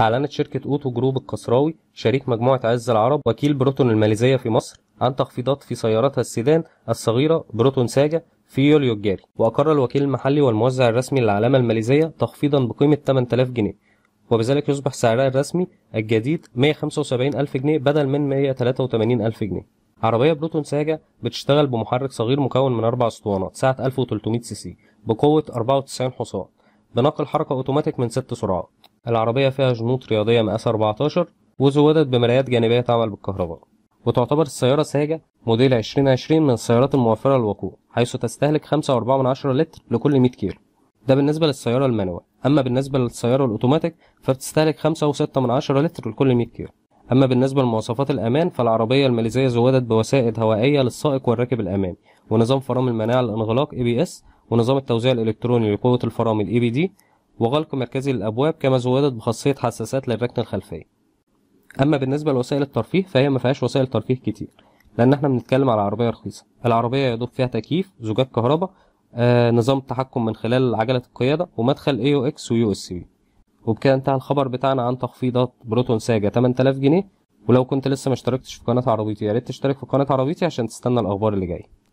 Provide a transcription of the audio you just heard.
أعلنت شركة أوتو جروب القصراوي شريك مجموعة عز العرب وكيل بروتون الماليزية في مصر عن تخفيضات في سياراتها السيدان الصغيرة بروتون ساجا في يوليو الجاري وأقر الوكيل المحلي والموزع الرسمي للعلامة الماليزية تخفيضا بقيمة 8000 جنيه وبذلك يصبح سعرها الرسمي الجديد 175000 جنيه بدل من 183000 جنيه عربية بروتون ساجا بتشتغل بمحرك صغير مكون من أربع أسطوانات سعة 1300 سي سي بقوة 94 حصان بنقل حركة أوتوماتيك من ست سرعات العربية فيها جنوط رياضية مقاس 14 وزودت بمرايات جانبية تعمل بالكهرباء وتعتبر السيارة ساجة موديل 2020 من السيارات الموفرة للوقود حيث تستهلك 5.4 لتر لكل 100 كيلو ده بالنسبة للسيارة المانوال أما بالنسبة للسيارة الأوتوماتيك فبتستهلك 5.6 لتر لكل 100 كيلو أما بالنسبة لمواصفات الأمان فالعربية الماليزية زودت بوسائد هوائية للسائق والراكب الأمامي ونظام فرامل مناعة للإنغلاق ABS ونظام التوزيع الإلكتروني لقوة الفرامل اي بي دي وغلق مركزي للأبواب كما زودت بخاصية حساسات للركن الخلفية أما بالنسبة لوسائل الترفيه فهي ما فيهاش وسائل ترفيه كتير لأن احنا بنتكلم على عربية رخيصة العربية يدوب فيها تكييف زجاج كهرباء آه، نظام تحكم من خلال عجلة القيادة ومدخل اي او اكس ويو اس بي وبكده انتهى الخبر بتاعنا عن تخفيضات بروتون ساجة 8000 جنيه ولو كنت لسه ما اشتركتش في قناة عربيتي يا ريت تشترك في قناة عربيتي عشان تستنى الأخبار اللي جايه